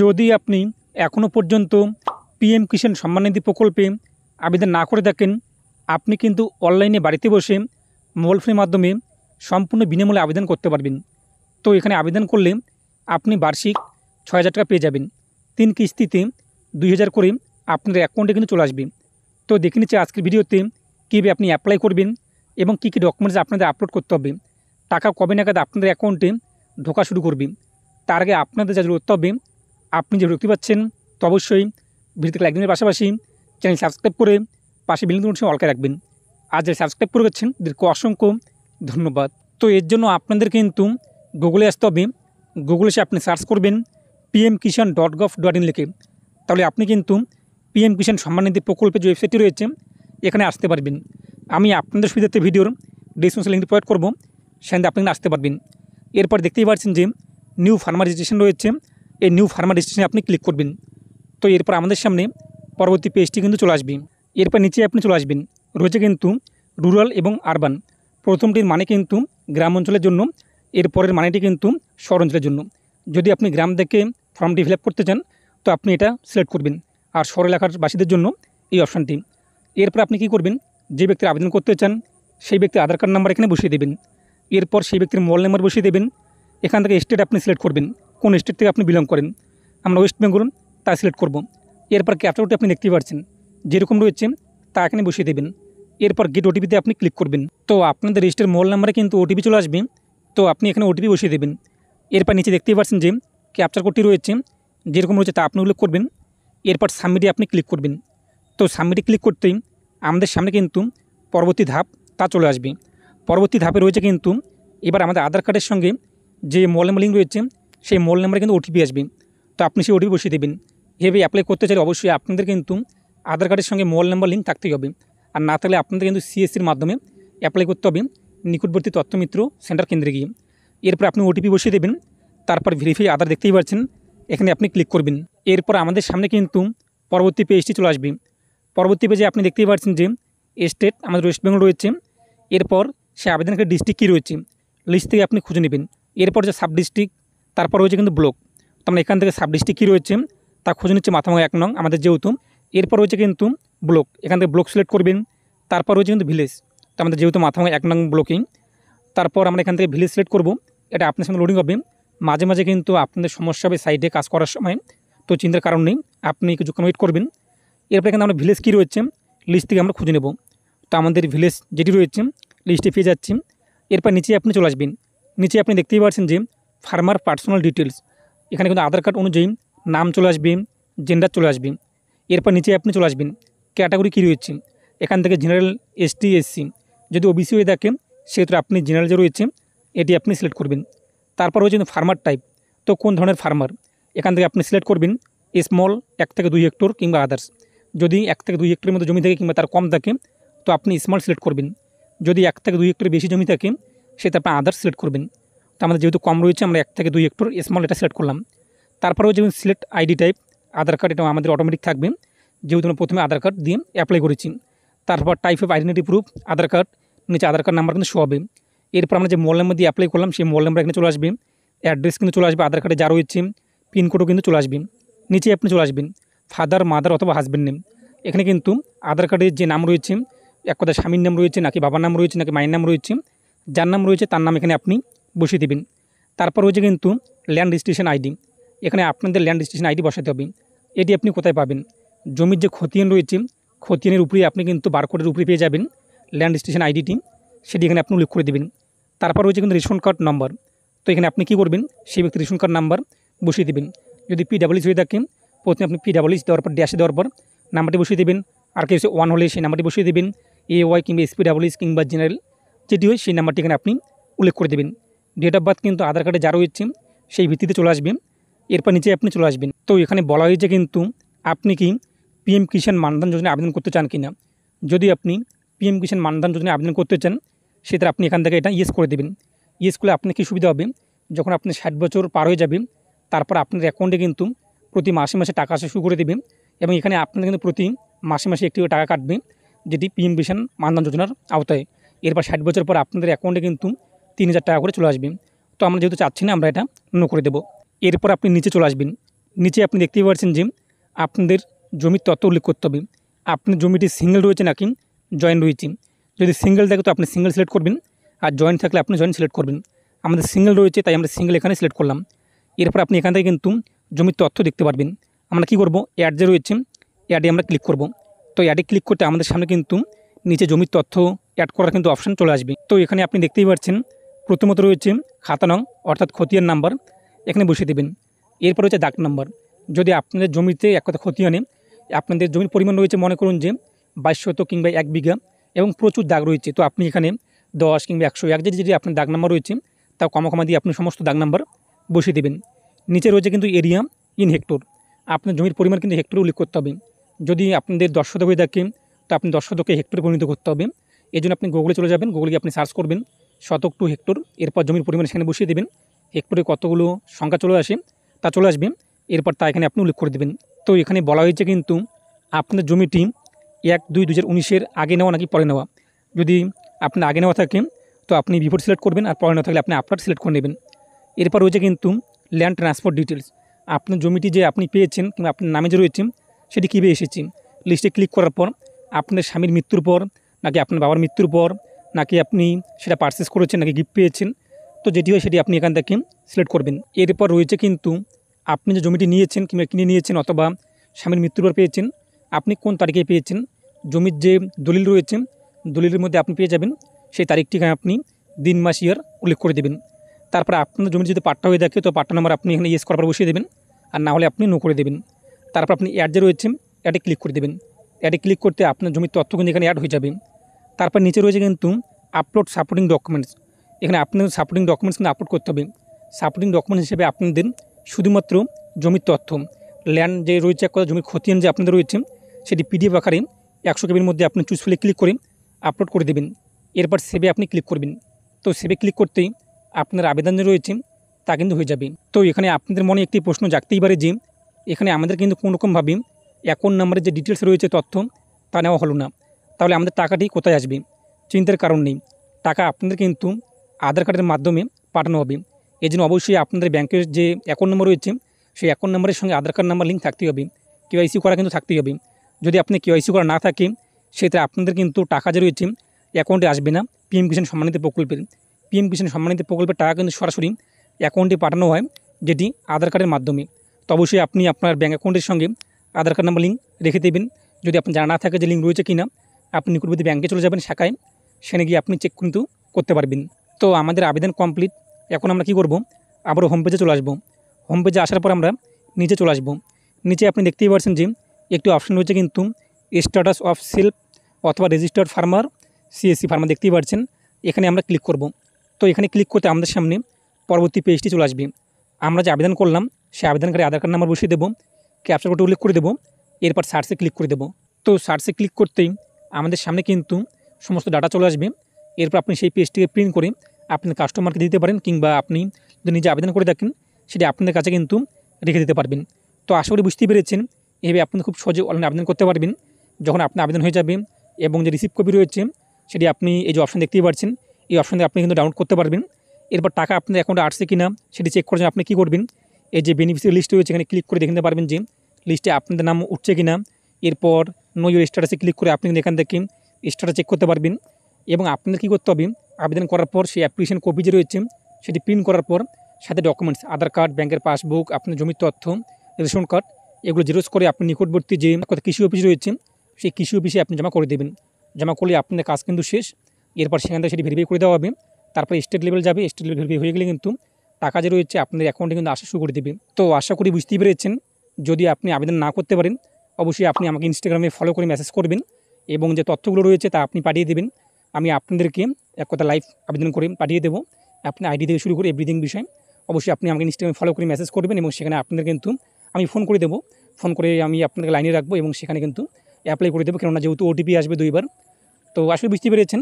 যদি আপনি এখনও পর্যন্ত পিএম কিষাণ সম্মাননিধি প্রকল্পে আবেদন না করে থাকেন আপনি কিন্তু অনলাইনে বাড়িতে বসে মোবাইল ফোনের মাধ্যমে সম্পূর্ণ বিনামূল্যে আবেদন করতে পারবেন তো এখানে আবেদন করলে আপনি বার্ষিক ছয় হাজার টাকা পেয়ে যাবেন তিন কিস্তিতে দুই হাজার করে আপনার অ্যাকাউন্টে কিন্তু চলে আসবে তো দেখে নিচ্ছে আজকের ভিডিওতে কীভাবে আপনি অ্যাপ্লাই করবেন এবং কী কী ডকুমেন্টস আপনাদের আপলোড করতে হবে টাকা কবে নাগাদ আপনাদের অ্যাকাউন্টে ঢোকা শুরু করবে তার আগে আপনাদের যা করতে হবে আপনি যে রক্তি পাচ্ছেন তো অবশ্যই ভিডিওতে লাইক দিনের পাশাপাশি চ্যানেল সাবস্ক্রাইব করে পাশে বিলিং অনুষ্ঠান অলকায় রাখবেন আর যারা সাবস্ক্রাইব করে গেছেন তাদেরকে অসংখ্য ধন্যবাদ তো এর জন্য আপনাদের কিন্তু গুগলে আসতে হবে গুগলে এসে আপনি সার্চ করবেন PM Kisan dot gov dot in লিখে তাহলে আপনি কিন্তু পিএম কিষান সম্মাননিধি প্রকল্পের যে ওয়েবসাইটটি রয়েছে এখানে আসতে পারবেন আমি আপনাদের সুবিধার্থে ভিডিওর ডিসক্রিপশন লিঙ্ক প্রয়োগ করবো সেখানে আপনি আসতে পারবেন এরপর দেখতেই পাচ্ছেন যে নিউ ফার্মার রেজিস্ট্রেশন রয়েছে এই নিউ ফার্মা রেজিস্ট্রেশনে আপনি ক্লিক করবেন তো এরপর আমাদের সামনে পরবর্তী পেজটি কিন্তু চলে আসবে এরপর নিচে আপনি চলে আসবেন রয়েছে কিন্তু রুরাল এবং আরবান প্রথমটির মানে কিন্তু গ্রাম অঞ্চলের জন্য এরপরের মানেটি কিন্তু শহর অঞ্চলের জন্য যদি আপনি গ্রাম থেকে ফর্মটি ফিল করতে চান তো আপনি এটা সিলেক্ট করবেন আর শহর এলাকার বাসীদের জন্য এই অপশানটি এরপর আপনি কি করবেন যে ব্যক্তির আবেদন করতে চান সেই ব্যক্তির আধার কার্ড নাম্বার এখানে বসিয়ে দেবেন এরপর সেই ব্যক্তির মোবাইল নাম্বার বসিয়ে দেবেন এখান থেকে স্টেট আপনি সিলেক্ট করবেন কোন স্টেট থেকে আপনি বিলং করেন আমরা ওয়েস্ট বেঙ্গল তা সিলেক্ট করব এরপর ক্যাপচারটি আপনি দেখতে পাচ্ছেন যেরকম রয়েছে তা এখানে বসিয়ে দেবেন এরপর গেট ওটিপিতে আপনি ক্লিক করবেন তো আপনাদের রেজিস্টার মোবাইল নাম্বারে কিন্তু ওটিপি চলে আসবে তো আপনি এখানে ওটিপি বসিয়ে দেবেন এরপর নিচে দেখতেই পাচ্ছেন যে ক্যাপচার কোডটি রয়েছে যেরকম রয়েছে তা আপনি উল্লেখ করবেন এরপর সাবমিটে আপনি ক্লিক করবেন তো সাবমিটে ক্লিক করতেই আমাদের সামনে কিন্তু পরবর্তী ধাপ তা চলে আসবে পরবর্তী ধাপে রয়েছে কিন্তু এবার আমাদের আধার কার্ডের সঙ্গে যে মোবাইল লিঙ্ক রয়েছে সেই মোবাইল নাম্বারে কিন্তু ওটিপি আসবে তো আপনি সেই ওটিপি বসিয়ে দেবেন এভাবে অ্যাপ্লাই করতে চাইলে অবশ্যই আপনাদের কিন্তু আধার কার্ডের সঙ্গে মোবাইল নাম্বার লিঙ্ক থাকতেই হবে আর না থাকলে আপনাদের কিন্তু সিএসসির মাধ্যমে অ্যাপ্লাই করতে হবে নিকটবর্তী তথ্যমিত্র সেন্টার কেন্দ্রে গিয়ে এরপর আপনি ওটিপি বসিয়ে দেবেন তারপর ভেরিফাই আধার দেখতেই পাচ্ছেন এখানে আপনি ক্লিক করবেন এরপর আমাদের সামনে কিন্তু পরবর্তী পেজটি চলে আসবে পরবর্তী পেজে আপনি দেখতেই পাচ্ছেন যে স্টেট আমাদের ওয়েস্ট বেঙ্গল রয়েছে এরপর সে আবেদনকারী ডিস্ট্রিক্ট কী রয়েছে লিস্ট থেকে আপনি খুঁজে নেবেন এরপর যে সাব ডিস্ট্রিক্ট তারপর রয়েছে কিন্তু ব্লক তো আমরা এখান থেকে সাব ডিস্ট্রিক্ট কী রয়েছে তা খুঁজে নিচ্ছে মাথামা এক নং আমাদের যেহেতু এরপর রয়েছে কিন্তু ব্লক এখান থেকে ব্লক সিলেক্ট করবেন তারপর রয়েছে কিন্তু ভিলেজ তো আমাদের যেহেতু মাথামা এক নং ব্লকিং তারপর আমরা এখান থেকে ভিলেজ সিলেক্ট করব এটা আপনার সঙ্গে লোডিং হবে মাঝে মাঝে কিন্তু আপনাদের সমস্যা হবে সাইডে কাজ করার সময় তো চিন্তার কারণ নেই আপনি কিছুক্ষণ ওয়েট করবেন এরপরে কিন্তু আমরা ভিলেজ কী রয়েছে লিস্ট থেকে আমরা খুঁজে নেব তো আমাদের ভিলেজ যেটি রয়েছে লিস্টে পেয়ে যাচ্ছি এরপর নিচে আপনি চলে আসবেন নিচে আপনি দেখতেই পাচ্ছেন যে ফার্মার পার্সোনাল ডিটেলস এখানে কিন্তু আধার কার্ড অনুযায়ী নাম চলে আসবে জেন্ডার চলে আসবে এরপর নিচে আপনি চলে আসবেন ক্যাটাগরি কী রয়েছে এখান থেকে জেনারেল এসটি এসসি যদি ওবিসি হয়ে থাকে সেক্ষেত্রে আপনি জেনারেল যে রয়েছে এটি আপনি সিলেক্ট করবেন তারপর রয়েছে ফার্মার টাইপ তো কোন ধরনের ফার্মার এখান থেকে আপনি সিলেক্ট করবেন স্মল এক থেকে দুই হেক্টর কিংবা আদার্স যদি এক থেকে দুই হেক্টরের মধ্যে জমি থাকে কিংবা তার কম থাকে তো আপনি স্মল সিলেক্ট করবেন যদি এক থেকে দুই হেক্টর বেশি জমি থাকে সেটা আপনি আদার্স সিলেক্ট করবেন তো আমাদের যেহেতু কম রয়েছে আমরা এক থেকে দুই একটুর স্মল এটা সিলেক্ট করলাম তারপরেও যেমন select ID type Aadhaar card এটা আমাদের অটোমেটিক থাকবে যেহেতু আমরা প্রথমে আধার কার্ড দিয়ে অ্যাপ্লাই করেছি তারপর type of identity proof Aadhaar card নিচে আধার কার্ড নাম্বার কিন্তু শো হবে এরপর আমরা যে মোবাইল নাম্বার দিয়ে অ্যাপ্লাই করলাম সেই মোবাইল নাম্বার এখানে চলে আসবে অ্যাড্রেস কিন্তু চলে আসবে আধার কার্ডে যা রয়েছে পিনকোডও কিন্তু চলে আসবে নিচে আপনি চলে আসবেন ফাদার মাদার অথবা হাজব্যান্ড নেম এখানে কিন্তু আধার কার্ডের যে নাম রয়েছে এক কথা স্বামীর নাম রয়েছে নাকি বাবার নাম রয়েছে নাকি মায়ের নাম রয়েছে যার নাম রয়েছে তার নাম এখানে আপনি বসিয়ে দেবেন তারপর রয়েছে কিন্তু ল্যান্ড রেজিস্ট্রেশন আইডি এখানে আপনাদের ল্যান্ড রেজিস্ট্রেশন আইডি বসাতে হবে এটি আপনি কোথায় পাবেন জমির যে খতিয়ান রয়েছে খতিয়ানের উপরে আপনি কিন্তু বারকোডের উপরে পেয়ে যাবেন ল্যান্ড রেজিস্ট্রেশন আইডিটি সেটি এখানে আপনি উল্লেখ করে দেবেন তারপর রয়েছে কিন্তু রেশন কার্ড নম্বর তো এখানে আপনি কি করবেন সেই ব্যক্তি রেশন কার্ড নাম্বার বসিয়ে দেবেন যদি পিডাব্লিউস হয়ে থাকেন প্রথমে আপনি পিডাব্লিউস দেওয়ার পর ড্যাশে দেওয়ার পর নাম্বারটি বসিয়ে দেবেন আর কেউ ওয়ান হলে সেই নাম্বারটি বসিয়ে দেবেন এ ওয়াই কিংবা এসপিডাব্লিউস কিংবা জেনারেল যেটি হয় সেই নাম্বারটি এখানে আপনি উল্লেখ করে দেবেন ডেট অফ বার্থ কিন্তু আধার কার্ডে যা রয়েছে সেই ভিত্তিতে চলে আসবে এরপর নিচে আপনি চলে আসবেন তো এখানে বলা হয়েছে কিন্তু আপনি কি পিএম কিষাণ মানধান যোজনা আবেদন করতে চান কিনা যদি আপনি পিএম কিষাণ মানধান যোজনা আবেদন করতে চান সেটা আপনি এখান থেকে এটা ইয়েস করে দেবেন ইয়েস করলে আপনার কী সুবিধা হবে যখন আপনি ষাট বছর পার হয়ে যাবে তারপর আপনার অ্যাকাউন্টে কিন্তু প্রতি মাসে মাসে টাকা আসা শুরু করে দেবেন এবং এখানে আপনার কিন্তু প্রতি মাসে মাসে একটি টাকা কাটবে যেটি পিএম কিষাণ মানধান যোজনার আওতায় এরপর ষাট বছর পর আপনাদের অ্যাকাউন্টে কিন্তু তিন হাজার টাকা করে চলে আসবেন তো আমরা যেহেতু চাচ্ছি না আমরা এটা নো করে দেবো এরপর আপনি নিচে চলে আসবেন নিচে আপনি দেখতেই পাচ্ছেন যে আপনাদের জমির তথ্য উল্লেখ করতে হবে আপনার জমিটি সিঙ্গেল রয়েছে নাকি জয়েন্ট রয়েছে যদি সিঙ্গেল থাকে তো আপনি সিঙ্গেল সিলেক্ট করবেন আর জয়েন্ট থাকলে আপনি জয়েন্ট সিলেক্ট করবেন আমাদের সিঙ্গেল রয়েছে তাই আমরা সিঙ্গেল এখানে সিলেক্ট করলাম এরপর আপনি এখান থেকে কিন্তু জমির তথ্য দেখতে পারবেন আমরা কি করব অ্যাড যে রয়েছে অ্যাডে আমরা ক্লিক করব তো অ্যাডে ক্লিক করতে আমাদের সামনে কিন্তু নিচে জমির তথ্য অ্যাড করার কিন্তু অপশান চলে আসবে তো এখানে আপনি দেখতেই পাচ্ছেন প্রথমত রয়েছে খাতা নং অর্থাৎ খতিয়ান নাম্বার এখানে বসিয়ে দেবেন এরপর রয়েছে ডাক নাম্বার যদি আপনাদের জমিতে এক কথা আনে আপনাদের জমির পরিমাণ রয়েছে মনে করুন যে বাইশ শত কিংবা এক বিঘা এবং প্রচুর দাগ রয়েছে তো আপনি এখানে দশ কিংবা একশো এক যদি আপনার দাগ নাম্বার রয়েছে তা কমা কমা দিয়ে আপনি সমস্ত দাগ নাম্বার বসিয়ে দেবেন নিচে রয়েছে কিন্তু এরিয়া ইন হেক্টর আপনার জমির পরিমাণ কিন্তু হেক্টরে উল্লেখ করতে হবে যদি আপনাদের দশ শতক হয়ে থাকে তো আপনি দশ শতকে হেক্টরে পরিণত করতে হবে এই জন্য আপনি গুগলে চলে যাবেন গুগলে আপনি সার্চ করবেন শতক টু হেক্টর এরপর জমির পরিমাণ সেখানে বসিয়ে দেবেন হেক্টরে কতগুলো সংখ্যা চলে আসে তা চলে আসবে এরপর তা এখানে আপনি উল্লেখ করে দেবেন তো এখানে বলা হয়েছে কিন্তু আপনার জমিটি এক দুই দু হাজার আগে নেওয়া নাকি পরে নেওয়া যদি আপনি আগে নেওয়া থাকে তো আপনি বিফোর সিলেক্ট করবেন আর পরে না থাকলে আপনি আফটার সিলেক্ট করে নেবেন এরপর রয়েছে কিন্তু ল্যান্ড ট্রান্সপোর্ট ডিটেলস আপনার জমিটি যে আপনি পেয়েছেন কিংবা আপনার নামে যে রয়েছেন সেটি কীভাবে এসেছে লিস্টে ক্লিক করার পর আপনার স্বামীর মৃত্যুর পর নাকি আপনার বাবার মৃত্যুর পর নাকি আপনি সেটা পারচেস করেছেন নাকি গিফট পেয়েছেন তো যেটি হয় সেটি আপনি এখান থেকে সিলেক্ট করবেন এরপর রয়েছে কিন্তু আপনি যে জমিটি নিয়েছেন কিংবা কিনে নিয়েছেন অথবা স্বামীর মৃত্যুর পেয়েছেন আপনি কোন তারিখে পেয়েছেন জমির যে দলিল রয়েছে দলিলের মধ্যে আপনি পেয়ে যাবেন সেই তারিখটি আপনি দিন মাস ইয়ার উল্লেখ করে দেবেন তারপরে আপনার জমির যদি পাট্টা হয়ে থাকে তো পাট্টা নাম্বার আপনি এখানে ইয়েস করার পর বসিয়ে দেবেন আর না হলে আপনি নো করে দেবেন তারপর আপনি অ্যাড যে রয়েছেন অ্যাডে ক্লিক করে দেবেন অ্যাডে ক্লিক করতে আপনার জমির তথ্য কিন্তু এখানে অ্যাড হয়ে যাবে তারপর নিচে রয়েছে কিন্তু আপলোড সাপোর্টিং ডকুমেন্টস এখানে আপনাদের সাপোর্টিং ডকুমেন্টস কিন্তু আপলোড করতে হবে সাপোর্টিং ডকুমেন্টস হিসেবে আপনাদের শুধুমাত্র জমির তথ্য ল্যান্ড যে রয়েছে এক কথা জমির খতিয়ান যে আপনাদের রয়েছে সেটি পিডিএফ আকারে একশো কেবির মধ্যে আপনি চুজ ক্লিক করে আপলোড করে দেবেন এরপর সেভে আপনি ক্লিক করবেন তো সেভে ক্লিক করতেই আপনার আবেদন যে রয়েছে তা কিন্তু হয়ে যাবে তো এখানে আপনাদের মনে একটি প্রশ্ন জাগতেই পারে যে এখানে আমাদের কিন্তু কোনোরকমভাবে অ্যাকাউন্ট নাম্বারের যে ডিটেলস রয়েছে তথ্য তা নেওয়া হলো না তাহলে আমাদের টাকাটি কোথায় আসবে চিন্তার কারণ নেই টাকা আপনাদের কিন্তু আধার কার্ডের মাধ্যমে পাঠানো হবে এই জন্য অবশ্যই আপনাদের ব্যাংকের যে অ্যাকাউন্ট নম্বর রয়েছে সেই অ্যাকাউন্ট নম্বরের সঙ্গে আধার কার্ড নাম্বার লিঙ্ক থাকতেই হবে কেওয়াইসি করা কিন্তু থাকতেই হবে যদি আপনি কেওয়াইসি করা না থাকে সেটা আপনাদের কিন্তু টাকা যে রয়েছে অ্যাকাউন্টে আসবে না পিএম কিষাণ সম্মানিত প্রকল্পের পিএম কিষাণ সম্মানিত প্রকল্পের টাকা কিন্তু সরাসরি অ্যাকাউন্টে পাঠানো হয় যেটি আধার কার্ডের মাধ্যমে তো অবশ্যই আপনি আপনার ব্যাঙ্ক অ্যাকাউন্টের সঙ্গে আধার কার্ড নাম্বার লিঙ্ক রেখে দেবেন যদি আপনি জানা না থাকে যে লিঙ্ক রয়েছে কি না আপনি নিকটবর্তী ব্যাংকে চলে যাবেন শাখায় সেখানে গিয়ে আপনি চেক কিন্তু করতে পারবেন তো আমাদের আবেদন কমপ্লিট এখন আমরা কি করব আবারও হোম পেজে চলে আসবো হোম পেজে আসার পর আমরা নিচে চলে আসবো নিচে আপনি দেখতেই পারছেন যে একটি অপশন রয়েছে কিন্তু স্ট্যাটাস অফ সেলফ অথবা রেজিস্টার্ড ফার্মার সিএসসি ফার্মার দেখতেই পাচ্ছেন এখানে আমরা ক্লিক করব তো এখানে ক্লিক করতে আমাদের সামনে পরবর্তী পেজটি চলে আসবে আমরা যে আবেদন করলাম সে আবেদনকারী আধার কার্ড নাম্বার বসিয়ে দেবো ক্যাপচার কোড উল্লেখ করে দেবো এরপর সার্চে ক্লিক করে দেবো তো সার্চে ক্লিক করতেই আমাদের সামনে কিন্তু সমস্ত ডাটা চলে আসবে এরপর আপনি সেই পেজটিকে প্রিন্ট করে আপনি কাস্টমারকে দিতে পারেন কিংবা আপনি যদি নিজে আবেদন করে থাকেন সেটি আপনাদের কাছে কিন্তু রেখে দিতে পারবেন তো আশা করি বুঝতে পেরেছেন এভাবে আপনি খুব সহজে অনলাইনে আবেদন করতে পারবেন যখন আপনার আবেদন হয়ে যাবে এবং যে রিসিভ কপি রয়েছে সেটি আপনি এই যে অপশান দেখতেই পারছেন এই অপশান আপনি কিন্তু ডাউনলোড করতে পারবেন এরপর টাকা আপনার অ্যাকাউন্টে আসছে কিনা সেটি চেক করার জন্য আপনি কী করবেন এই যে বেনিফিসিয়ারি লিস্ট রয়েছে এখানে ক্লিক করে দেখতে পারবেন যে লিস্টে আপনাদের নাম উঠছে কিনা এরপর নো ইউর স্ট্যাটাসে ক্লিক করে আপনি এখান থেকে স্ট্যাটাস চেক করতে পারবেন এবং আপনাদের কী করতে হবে আবেদন করার পর সেই অ্যাপ্লিকেশন কপি যে রয়েছে সেটি প্রিন্ট করার পর সাথে ডকুমেন্টস আধার কার্ড ব্যাংকের পাসবুক আপনার জমির তথ্য রেশন কার্ড এগুলো জেরোস করে আপনি নিকটবর্তী যে কৃষি অফিস রয়েছে সেই কৃষি অফিসে আপনি জমা করে দেবেন জমা করলে আপনার কাজ কিন্তু শেষ এরপর সেখান থেকে সেটি ভেরিফাই করে দেওয়া হবে তারপরে স্টেট লেভেল যাবে স্টেট লেভেল ভেরিফাই হয়ে গেলে কিন্তু টাকা যে রয়েছে আপনাদের অ্যাকাউন্টে কিন্তু আসা শুরু করে দেবে তো আশা করি বুঝতেই পেরেছেন যদি আপনি আবেদন না করতে পারেন অবশ্যই আপনি আমাকে ইনস্টাগ্রামে ফলো করে মেসেজ করবেন এবং যে তথ্যগুলো রয়েছে তা আপনি পাঠিয়ে দেবেন আমি আপনাদেরকে এক কথা লাইভ আবেদন করে পাঠিয়ে দেবো আপনি আইডি থেকে শুরু করে এভরিথিং বিষয় অবশ্যই আপনি আমাকে ইনস্টাগ্রামে ফলো করে মেসেজ করবেন এবং সেখানে আপনাদের কিন্তু আমি ফোন করে দেবো ফোন করে আমি আপনাকে লাইনে রাখবো এবং সেখানে কিন্তু অ্যাপ্লাই করে দেবো কেননা যেহেতু ওটিপি আসবে দুইবার তো আসলে বুঝতে পেরেছেন